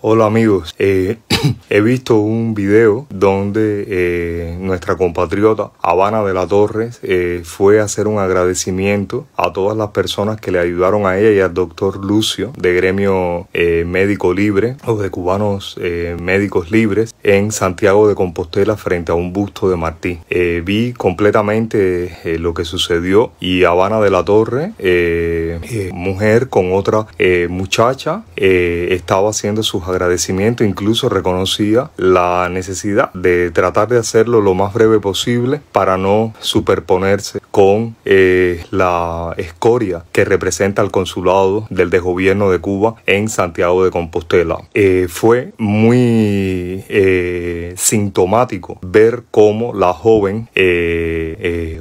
Hola amigos, eh, he visto un video donde eh, nuestra compatriota Habana de la Torres eh, fue a hacer un agradecimiento a todas las personas que le ayudaron a ella y al doctor Lucio de gremio médico libre o de cubanos médicos libres en Santiago de Compostela frente a un busto de Martín. vi completamente lo que sucedió y Habana de la Torre, mujer con otra muchacha, estaba haciendo sus agradecimiento incluso reconocía la necesidad de tratar de hacerlo lo más breve posible para no superponerse con eh, la escoria que representa el consulado del desgobierno de Cuba en Santiago de Compostela. Eh, fue muy eh, sintomático ver cómo la joven,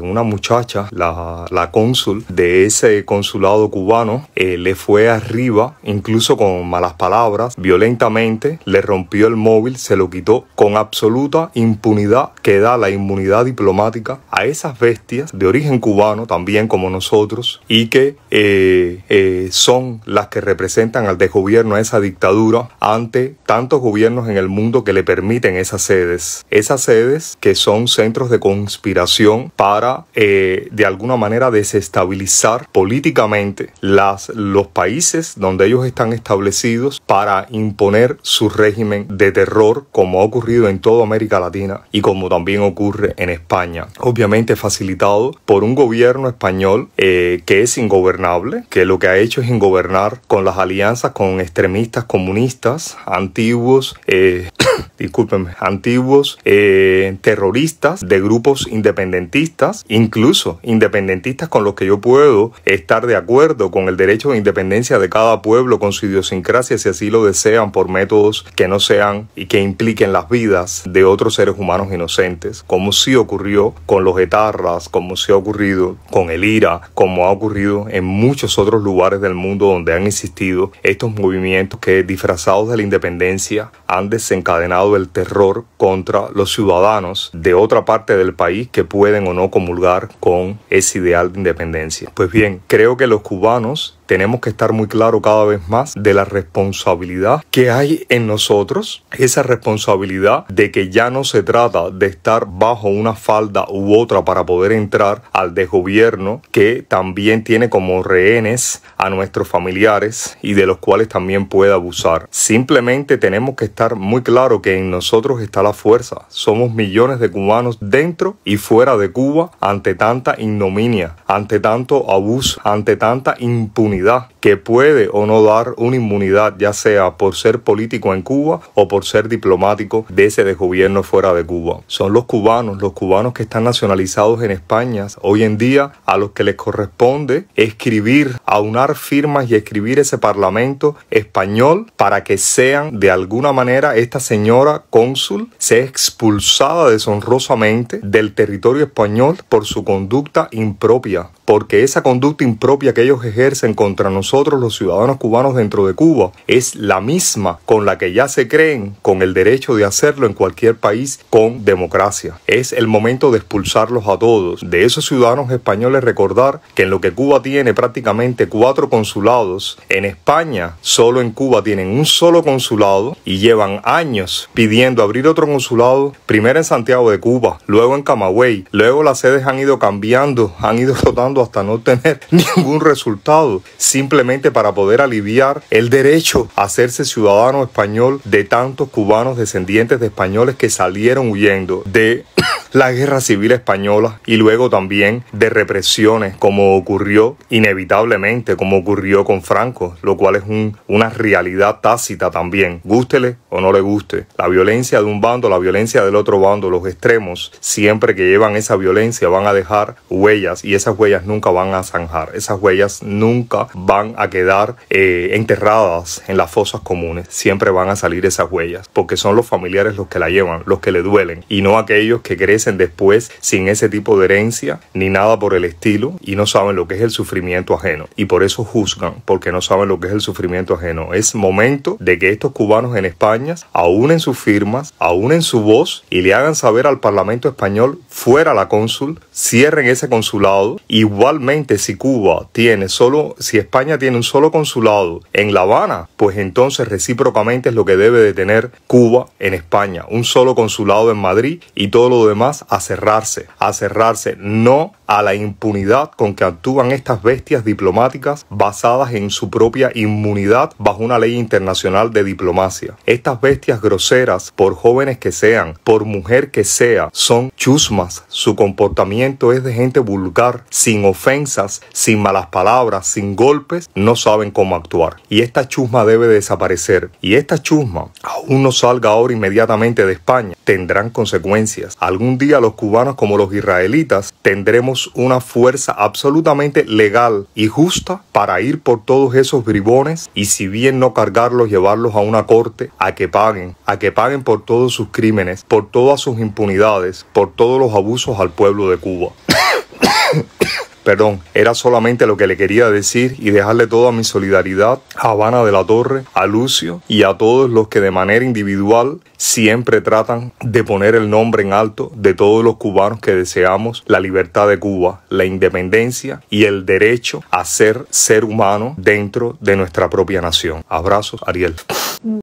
una muchacha, la, la cónsul de ese consulado cubano, le fue arriba, incluso con malas palabras, violenta le rompió el móvil, se lo quitó con absoluta impunidad que da la inmunidad diplomática a esas bestias de origen cubano, también como nosotros, y que eh, eh, son las que representan al desgobierno, a esa dictadura, ante tantos gobiernos en el mundo que le permiten esas sedes. Esas sedes que son centros de conspiración para, eh, de alguna manera, desestabilizar políticamente los países donde ellos están establecidos para imponer su régimen de terror como ha ocurrido en toda América Latina y como también ocurre en España. Obviamente facilitado por un gobierno español eh, que es ingobernable, que lo que ha hecho es ingobernar con las alianzas con extremistas comunistas antiguos. Eh, discúlpenme, antiguos eh, terroristas de grupos independentistas, incluso independentistas con los que yo puedo estar de acuerdo con el derecho de independencia de cada pueblo, con su idiosincrasia, si así lo desean por métodos que no sean y que impliquen las vidas de otros seres humanos inocentes, como sí ocurrió con los etarras, como sí ha ocurrido con el IRA, como ha ocurrido en muchos otros lugares del mundo donde han existido estos movimientos que disfrazados de la independencia han desencadenado el terror contra los ciudadanos de otra parte del país que pueden o no comulgar con ese ideal de independencia. Pues bien, creo que los cubanos tenemos que estar muy claro cada vez más de la responsabilidad que hay en nosotros, esa responsabilidad de que ya no se trata de estar bajo una falda u otra para poder entrar al desgobierno que también tiene como rehenes a nuestros familiares y de los cuales también puede abusar. Simplemente tenemos que estar muy claro que en nosotros está la fuerza. Somos millones de cubanos dentro y fuera de Cuba ante tanta ignominia, ante tanto abuso, ante tanta impunidad que puede o no dar una inmunidad, ya sea por ser político en Cuba o por ser diplomático de ese gobierno fuera de Cuba. Son los cubanos, los cubanos que están nacionalizados en España hoy en día, a los que les corresponde escribir, aunar firmas y escribir ese parlamento español para que sean de alguna manera esta señora cónsul sea expulsada deshonrosamente del territorio español por su conducta impropia, porque esa conducta impropia que ellos ejercen contra nosotros los ciudadanos cubanos dentro de Cuba es la misma con la que ya se creen con el derecho de hacerlo en cualquier país con democracia. Es el momento de expulsarlos a todos. De esos ciudadanos españoles recordar que en lo que Cuba tiene prácticamente cuatro consulados, en España solo en Cuba tienen un solo consulado y llevan años pidiendo abrir otro consulado, primero en Santiago de Cuba, luego en Camagüey, luego las sedes han ido cambiando, han ido rotando hasta no tener ningún resultado, simplemente para poder aliviar el derecho a hacerse ciudadano español de tantos cubanos descendientes de españoles que salieron huyendo de la guerra civil española y luego también de represiones como ocurrió inevitablemente, como ocurrió con Franco, lo cual es una realidad tácita también, gústele o no le guste. La violencia de un bando, la violencia del otro bando, los extremos, siempre que llevan esa violencia van a dejar huellas y esas huellas nunca van a zanjar, esas huellas nunca van a quedar eh, enterradas en las fosas comunes, siempre van a salir esas huellas, porque son los familiares los que la llevan, los que le duelen, y no aquellos que crecen después sin ese tipo de herencia ni nada por el estilo y no saben lo que es el sufrimiento ajeno, y por eso juzgan, porque no saben lo que es el sufrimiento ajeno. Es momento de que estos cubanos en España en sus firmas, en su voz y le hagan saber al Parlamento español fuera la cónsul, cierren ese consulado y Igualmente, si Cuba tiene solo, si España tiene un solo consulado en La Habana, pues entonces recíprocamente es lo que debe de tener Cuba en España, un solo consulado en Madrid y todo lo demás a cerrarse, a cerrarse, no a la impunidad con que actúan estas bestias diplomáticas basadas en su propia inmunidad bajo una ley internacional de diplomacia. Estas bestias groseras, por jóvenes que sean, por mujer que sea, son chusmas, su comportamiento es de gente vulgar, sin ofensas, sin malas palabras, sin golpes, no saben cómo actuar. Y esta chusma debe desaparecer. Y esta chusma, aún no salga ahora inmediatamente de España, tendrán consecuencias. Algún día los cubanos como los israelitas tendremos una fuerza absolutamente legal y justa para ir por todos esos bribones y si bien no cargarlos, llevarlos a una corte a que paguen, a que paguen por todos sus crímenes, por todas sus impunidades, por todos los abusos al pueblo de Cuba. Perdón, era solamente lo que le quería decir y dejarle toda mi solidaridad a Habana de la Torre, a Lucio y a todos los que de manera individual siempre tratan de poner el nombre en alto de todos los cubanos que deseamos la libertad de Cuba, la independencia y el derecho a ser ser humano dentro de nuestra propia nación. Abrazos, Ariel.